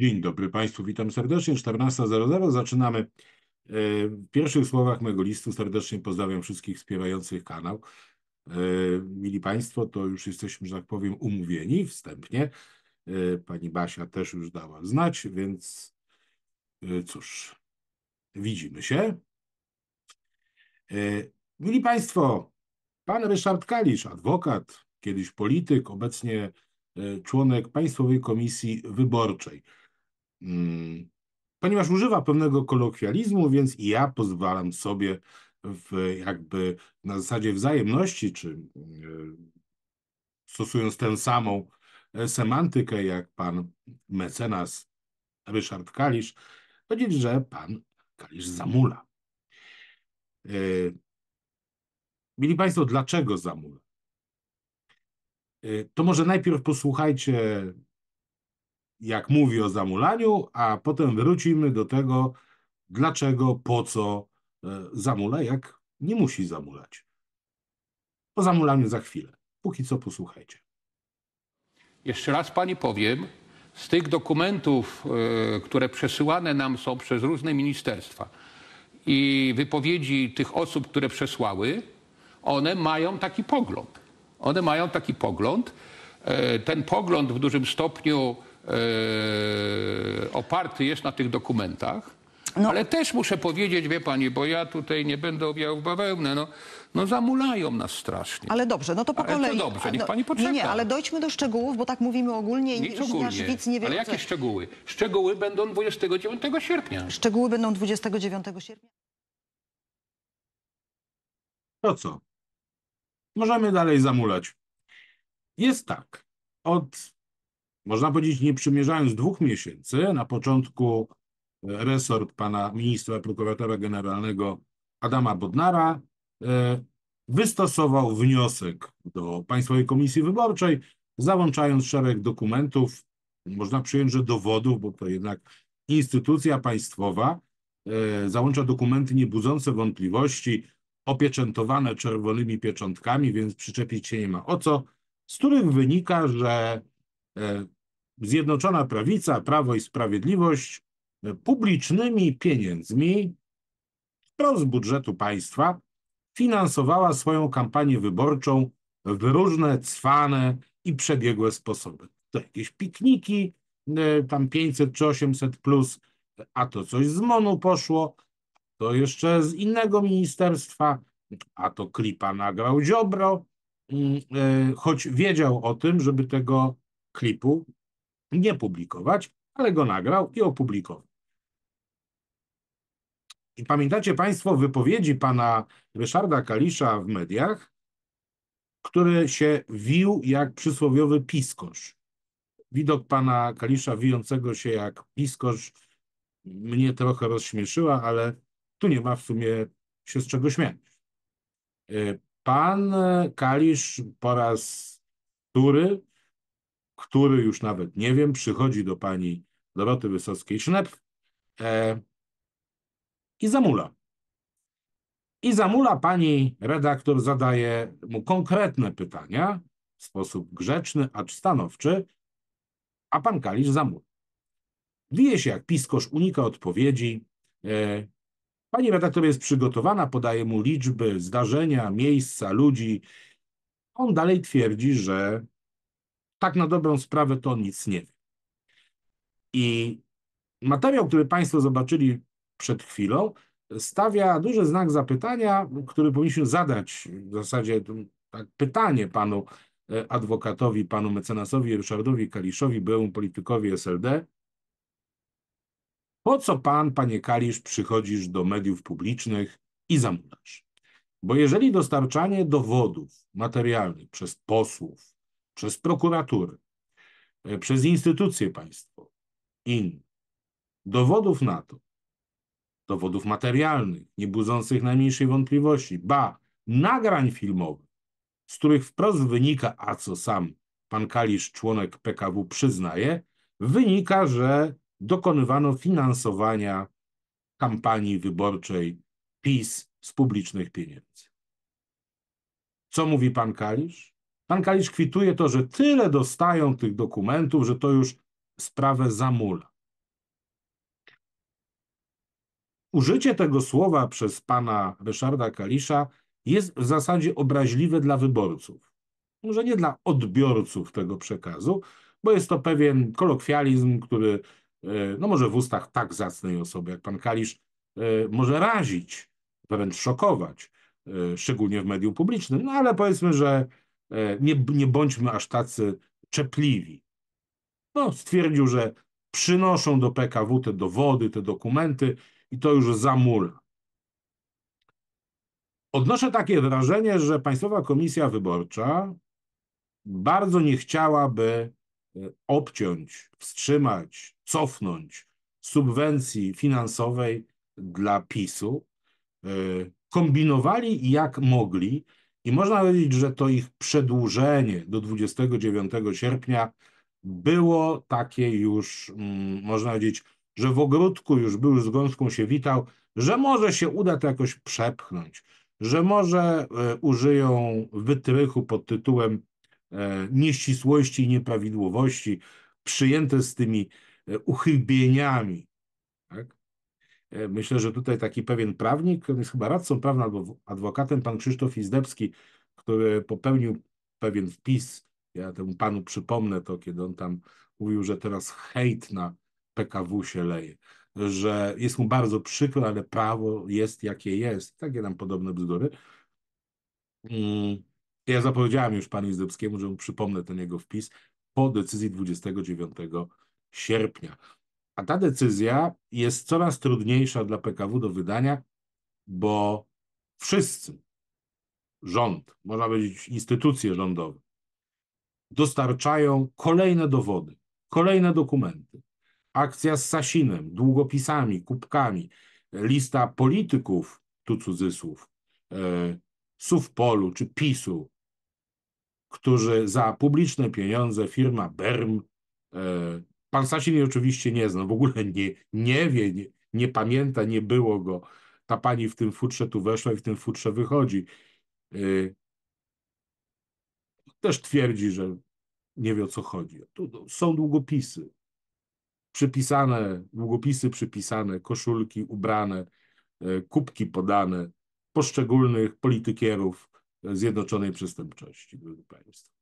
Dzień dobry Państwu, witam serdecznie. 14.00 zaczynamy. E, w pierwszych słowach mojego listu serdecznie pozdrawiam wszystkich wspierających kanał. E, mili Państwo, to już jesteśmy, że tak powiem, umówieni wstępnie. E, pani Basia też już dała znać, więc cóż, widzimy się. Mili Państwo, pan Ryszard Kalisz, adwokat, kiedyś polityk, obecnie członek Państwowej Komisji Wyborczej. Mm, ponieważ używa pewnego kolokwializmu, więc i ja pozwalam sobie w, jakby na zasadzie wzajemności, czy e, stosując tę samą e, semantykę jak pan mecenas Ryszard Kalisz, powiedzieć, że pan Kalisz zamula. E, Mili Państwo, dlaczego zamula? To może najpierw posłuchajcie jak mówi o zamulaniu, a potem wrócimy do tego, dlaczego, po co e, zamula, jak nie musi zamulać. Po zamulaniu za chwilę. Póki co posłuchajcie. Jeszcze raz pani powiem, z tych dokumentów, e, które przesyłane nam są przez różne ministerstwa i wypowiedzi tych osób, które przesłały, one mają taki pogląd. One mają taki pogląd. E, ten pogląd w dużym stopniu E, oparty jest na tych dokumentach. No. Ale też muszę powiedzieć, wie pani, bo ja tutaj nie będę objawł w bawełnę, no, no zamulają nas strasznie. Ale dobrze, no to po ale kolei. To dobrze, niech no, pani poczeka. Nie, nie, ale dojdźmy do szczegółów, bo tak mówimy ogólnie i Nic ogólnie, nasz widz nie wie. Ale jakie szczegóły? Szczegóły będą 29 sierpnia. Szczegóły będą 29 sierpnia. To co? Możemy dalej zamulać. Jest tak. Od można powiedzieć, nie przymierzając dwóch miesięcy, na początku e, resort pana ministra prokuratora generalnego Adama Bodnara e, wystosował wniosek do Państwowej Komisji Wyborczej, załączając szereg dokumentów, można przyjąć, że dowodów, bo to jednak instytucja państwowa e, załącza dokumenty niebudzące wątpliwości, opieczętowane czerwonymi pieczątkami, więc przyczepić się nie ma o co, z których wynika, że Zjednoczona Prawica, Prawo i Sprawiedliwość publicznymi pieniędzmi wprost z budżetu państwa finansowała swoją kampanię wyborczą w różne cwane i przebiegłe sposoby. To jakieś pikniki, e, tam 500 czy 800 plus, a to coś z MONU poszło, to jeszcze z innego ministerstwa, a to klipa nagrał Ziobro, mm, e, choć wiedział o tym, żeby tego klipu nie publikować, ale go nagrał i opublikował. I pamiętacie Państwo wypowiedzi pana Ryszarda Kalisza w mediach, który się wił jak przysłowiowy piskorz. Widok pana Kalisza wijącego się jak piskorz mnie trochę rozśmieszyła, ale tu nie ma w sumie się z czego śmiać. E, pan Kalisz po raz który który już nawet nie wiem, przychodzi do pani Doroty Wysockiej-Sznep e, i zamula. I zamula pani redaktor zadaje mu konkretne pytania w sposób grzeczny, acz stanowczy, a pan Kalisz zamula. Wije się jak piskosz, unika odpowiedzi. E, pani redaktor jest przygotowana, podaje mu liczby, zdarzenia, miejsca, ludzi. On dalej twierdzi, że tak na dobrą sprawę to on nic nie wie. I materiał, który Państwo zobaczyli przed chwilą, stawia duży znak zapytania, który powinniśmy zadać w zasadzie mm, tak, pytanie panu e, adwokatowi, panu mecenasowi Ryszardowi Kaliszowi, byłemu politykowi SLD. Po co pan, panie Kalisz, przychodzisz do mediów publicznych i zamulasz? Bo jeżeli dostarczanie dowodów materialnych przez posłów, przez prokuraturę, e, przez instytucje państwo, in. dowodów na to, dowodów materialnych, nie budzących najmniejszej wątpliwości, ba, nagrań filmowych, z których wprost wynika, a co sam pan Kalisz, członek PKW, przyznaje, wynika, że dokonywano finansowania kampanii wyborczej PiS z publicznych pieniędzy. Co mówi pan Kalisz? Pan Kalisz kwituje to, że tyle dostają tych dokumentów, że to już sprawę zamula. Użycie tego słowa przez pana Ryszarda Kalisza jest w zasadzie obraźliwe dla wyborców. Może nie dla odbiorców tego przekazu, bo jest to pewien kolokwializm, który e, no może w ustach tak zacnej osoby jak pan Kalisz e, może razić, wręcz szokować, e, szczególnie w medium publicznym, no ale powiedzmy, że E, nie, nie bądźmy aż tacy czepliwi. No, stwierdził, że przynoszą do PKW te dowody, te dokumenty i to już zamula. Odnoszę takie wrażenie, że Państwowa Komisja Wyborcza bardzo nie chciałaby e, obciąć, wstrzymać, cofnąć subwencji finansowej dla PiSu. E, kombinowali jak mogli, i można powiedzieć, że to ich przedłużenie do 29 sierpnia było takie już, mm, można powiedzieć, że w ogródku już był z gąską się witał, że może się uda to jakoś przepchnąć, że może e, użyją wytrychu pod tytułem e, nieścisłości i nieprawidłowości przyjęte z tymi e, uchybieniami E, myślę, że tutaj taki pewien prawnik, on jest chyba radcą prawnym albo adwokatem, pan Krzysztof Izdebski, który popełnił pewien wpis. Ja temu panu przypomnę to, kiedy on tam mówił, że teraz hejt na PKW się leje, że jest mu bardzo przykro, ale prawo jest jakie jest. Takie nam podobne bzdury. Mm, ja zapowiedziałem już panu Izdebskiemu, że mu przypomnę ten jego wpis po decyzji 29 sierpnia. A ta decyzja jest coraz trudniejsza dla PKW do wydania, bo wszyscy, rząd, można powiedzieć instytucje rządowe, dostarczają kolejne dowody, kolejne dokumenty. Akcja z Sasinem, długopisami, kubkami, lista polityków, tu cudzysłów, yy, e, Suwpolu czy PiSu, którzy za publiczne pieniądze firma Berm e, Pan Sasin oczywiście nie zna, w ogóle nie, nie wie, nie, nie pamięta, nie było go. Ta pani w tym futrze tu weszła i w tym futrze wychodzi. Yy. Też twierdzi, że nie wie o co chodzi. Tu są długopisy. Przypisane, długopisy przypisane, koszulki ubrane, y, kubki podane poszczególnych politykierów Zjednoczonej Przestępczości, drodzy Państwo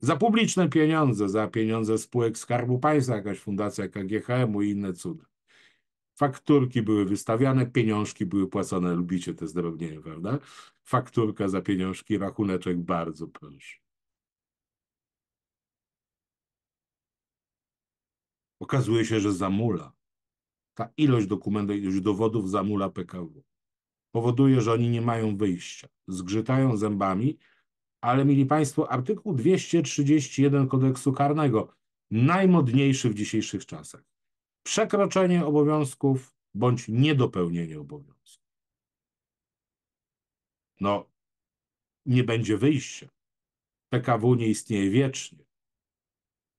za publiczne pieniądze, za pieniądze spółek Skarbu Państwa, jakaś fundacja KGHM i inne cuda. Fakturki były wystawiane, pieniążki były płacone. Lubicie te zdrobnienie, prawda? Fakturka za pieniążki, rachuneczek, bardzo proszę. Okazuje się, że zamula. Ta ilość dokumentów, ilość dowodów zamula PKW. Powoduje, że oni nie mają wyjścia. Zgrzytają zębami, ale mili Państwo, artykuł 231 kodeksu karnego, najmodniejszy w dzisiejszych czasach. Przekroczenie obowiązków bądź niedopełnienie obowiązków. No, nie będzie wyjścia. PKW nie istnieje wiecznie.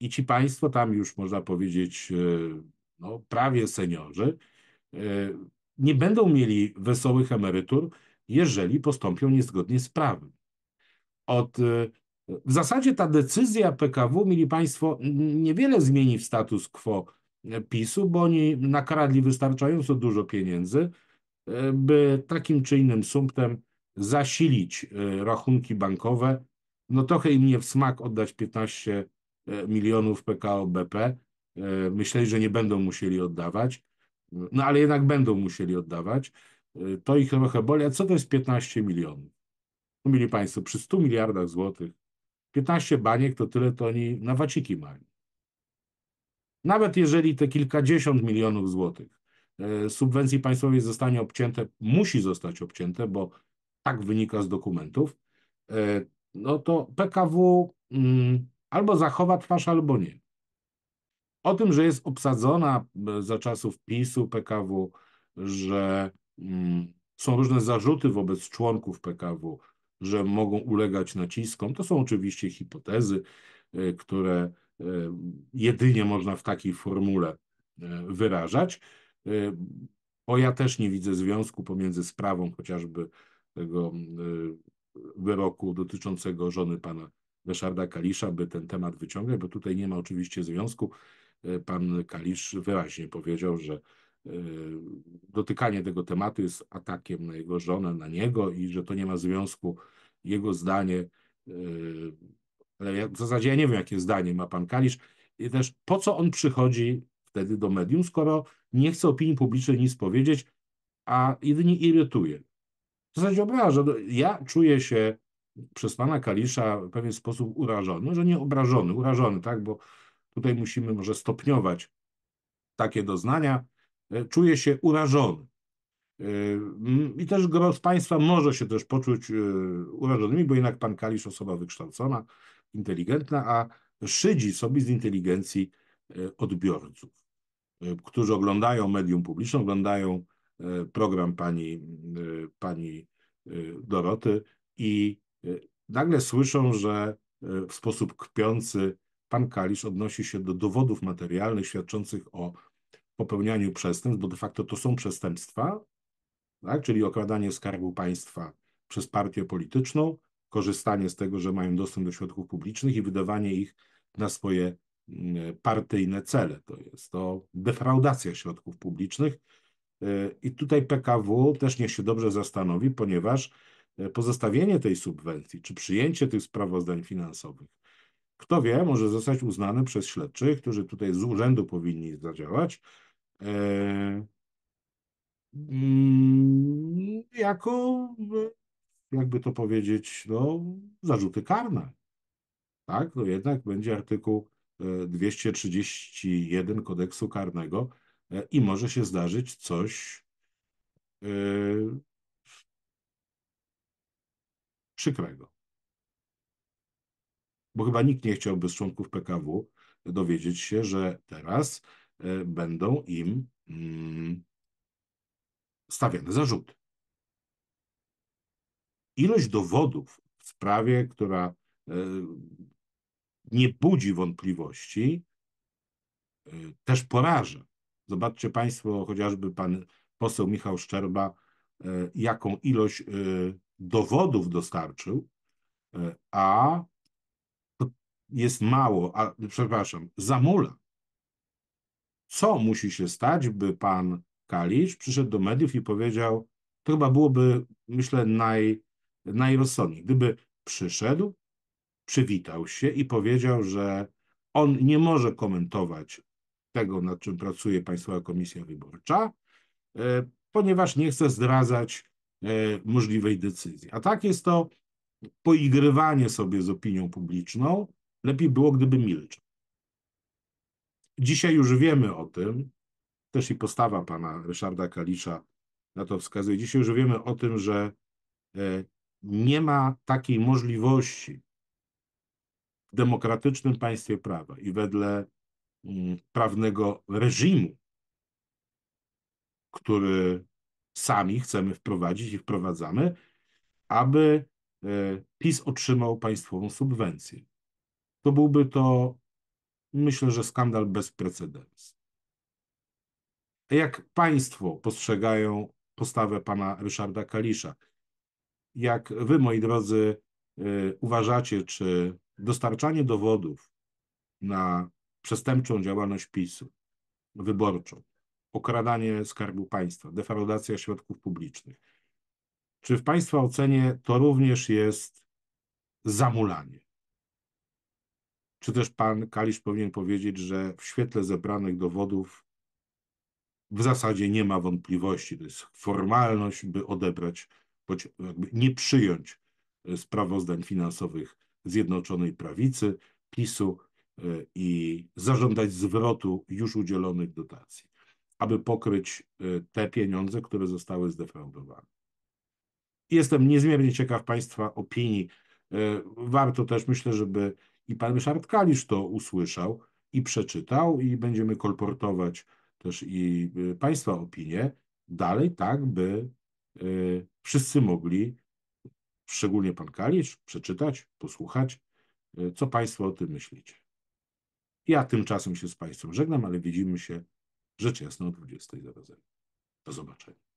I ci Państwo tam już można powiedzieć, e, no, prawie seniorzy, e, nie będą mieli wesołych emerytur, jeżeli postąpią niezgodnie z prawem od y, w zasadzie ta decyzja PKW, mieli Państwo, niewiele zmieni w status quo e, PiSu, bo oni nakradli wystarczająco dużo pieniędzy, e, by takim czy innym sumptem zasilić e, rachunki bankowe. No trochę im nie w smak oddać 15 milionów PKO BP. Myśleli, że nie będą musieli oddawać, no ale jednak będą musieli oddawać. To ich trochę boli. A co to jest 15 milionów? No, Państwo, przy 100 miliardach złotych 15 baniek to tyle, to oni na waciki mają. Nawet jeżeli te kilkadziesiąt milionów złotych e, subwencji państwowej zostanie obcięte, musi zostać obcięte, bo tak wynika z dokumentów, e, no to PKW mm, albo zachowa twarz, albo nie. O tym, że jest obsadzona e, za czasów PiSu PKW, że mm, są różne zarzuty wobec członków PKW, że mogą ulegać naciskom. To są oczywiście hipotezy, e, które e, jedynie można w takiej formule e, wyrażać, bo ja też nie widzę związku pomiędzy sprawą chociażby tego wyroku dotyczącego żony pana Ryszarda Kalisza, by ten temat wyciągać, bo tutaj nie ma oczywiście związku. Pan Kalisz wyraźnie powiedział, że Y, dotykanie tego tematu jest atakiem na jego żonę, na niego i że to nie ma związku jego zdanie. Y, ale w zasadzie ja nie wiem, jakie zdanie ma pan Kalisz. I też po co on przychodzi wtedy do medium, skoro nie chce opinii publicznej nic powiedzieć, a jedynie irytuje. W zasadzie obraża. No, ja czuję się przez pana Kalisza w pewien sposób urażony, że nie obrażony, urażony, tak, bo tutaj musimy może stopniować takie doznania. E, czuje się urażony. E, I też gro z Państwa może się też poczuć e, urażonymi, bo jednak pan Kalisz osoba wykształcona, inteligentna, a szydzi sobie z inteligencji odbiorców, którzy oglądają medium publiczne, oglądają program pani, pani Doroty i nagle słyszą, że w sposób kpiący pan Kalisz odnosi się do dowodów materialnych świadczących o popełnianiu przestępstw, bo de facto to są przestępstwa, tak? czyli okradanie skarbu państwa przez partię polityczną, korzystanie z tego, że mają dostęp do środków publicznych i wydawanie ich na swoje mm, partyjne cele. To jest to defraudacja środków publicznych. E, I tutaj PKW też niech się dobrze zastanowi, ponieważ e, pozostawienie tej subwencji czy przyjęcie tych sprawozdań finansowych, kto wie, może zostać uznane przez śledczych, którzy tutaj z urzędu powinni zadziałać, Yy, mm, jako, jakby to powiedzieć, no, zarzuty karne. Tak, no jednak będzie artykuł 231 e, kodeksu karnego e, i może się zdarzyć coś yy, przykrego. Bo chyba nikt nie chciałby z członków PKW dowiedzieć się, że teraz Y, będą im mm, stawiane zarzuty. Ilość dowodów w sprawie, która y, nie budzi wątpliwości, y, też poraża. Zobaczcie Państwo, chociażby pan poseł Michał Szczerba, jaką ilość dowodów dostarczył, a jest mało, a przepraszam, zamula co musi się stać, by pan Kalisz przyszedł do mediów i powiedział, to chyba byłoby, myślę, naj, najrozsądniej, gdyby przyszedł, przywitał się i powiedział, że on nie może komentować tego, nad czym pracuje Państwowa Komisja Wyborcza, e, ponieważ nie chce zdradzać e, możliwej decyzji. A tak jest to poigrywanie sobie z opinią publiczną. Lepiej było, gdyby milczał. Dzisiaj już wiemy o tym, też i postawa pana Ryszarda Kalisza na to wskazuje. Dzisiaj już wiemy o tym, że e, nie ma takiej możliwości w demokratycznym państwie prawa i wedle mm, prawnego reżimu, który sami chcemy wprowadzić i wprowadzamy, aby e, PiS otrzymał państwową subwencję. To byłby to Myślę, że skandal bez precedensu. Jak Państwo postrzegają postawę pana Ryszarda Kalisza? Jak Wy, moi drodzy, y, uważacie, czy dostarczanie dowodów na przestępczą działalność PiSu wyborczą, okradanie skarbu państwa, defraudacja środków publicznych, czy w Państwa ocenie to również jest zamulanie? Czy też pan Kalisz powinien powiedzieć, że w świetle zebranych dowodów w zasadzie nie ma wątpliwości, to jest formalność, by odebrać, jakby nie przyjąć e, sprawozdań finansowych Zjednoczonej Prawicy, PiSu e, i zażądać zwrotu już udzielonych dotacji, aby pokryć e, te pieniądze, które zostały zdefraudowane. Jestem niezmiernie ciekaw Państwa opinii. Warto też, myślę, żeby i pan Ryszard Kalisz to usłyszał i przeczytał, i będziemy kolportować też i y, państwa opinie dalej, tak by y, wszyscy mogli, szczególnie pan Kalisz, przeczytać, posłuchać, y, co państwo o tym myślicie. Ja tymczasem się z państwem żegnam, ale widzimy się rzecz jasna o 20.00. Do zobaczenia.